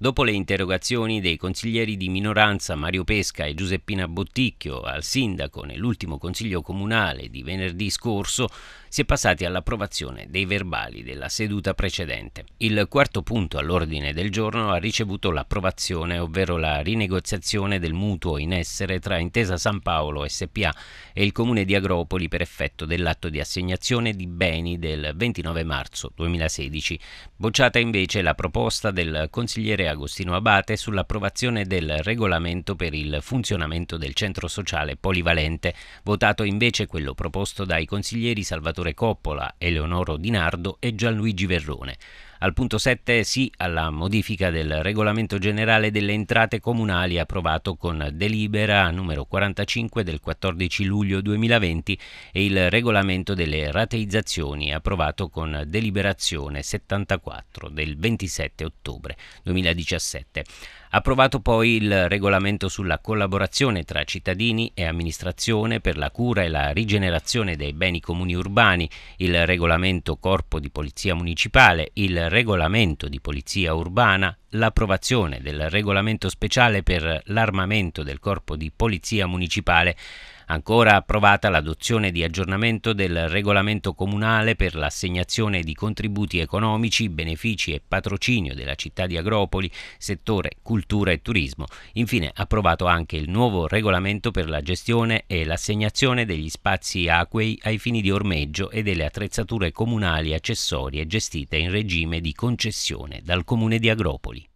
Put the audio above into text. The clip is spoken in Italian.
Dopo le interrogazioni dei consiglieri di minoranza Mario Pesca e Giuseppina Botticchio al sindaco nell'ultimo consiglio comunale di venerdì scorso, si è passati all'approvazione dei verbali della seduta precedente. Il quarto punto all'ordine del giorno ha ricevuto l'approvazione, ovvero la rinegoziazione del mutuo in essere tra Intesa San Paolo SPA e il comune di Agropoli per effetto dell'atto di assegnazione di beni del 29 marzo 2016. Bocciata invece la proposta del consigliere Agostino Abate sull'approvazione del regolamento per il funzionamento del centro sociale polivalente, votato invece quello proposto dai consiglieri Salvatore Coppola, Eleonoro Di Nardo e Gianluigi Verrone. Al punto 7 sì alla modifica del regolamento generale delle entrate comunali approvato con delibera numero 45 del 14 luglio 2020 e il regolamento delle rateizzazioni approvato con deliberazione 74 del 27 ottobre 2017. Approvato poi il regolamento sulla collaborazione tra cittadini e amministrazione per la cura e la rigenerazione dei beni comuni urbani, il regolamento corpo di polizia municipale, il il regolamento di polizia urbana, l'approvazione del regolamento speciale per l'armamento del corpo di polizia municipale Ancora approvata l'adozione di aggiornamento del regolamento comunale per l'assegnazione di contributi economici, benefici e patrocinio della città di Agropoli, settore cultura e turismo. Infine approvato anche il nuovo regolamento per la gestione e l'assegnazione degli spazi acquei ai fini di ormeggio e delle attrezzature comunali accessorie gestite in regime di concessione dal comune di Agropoli.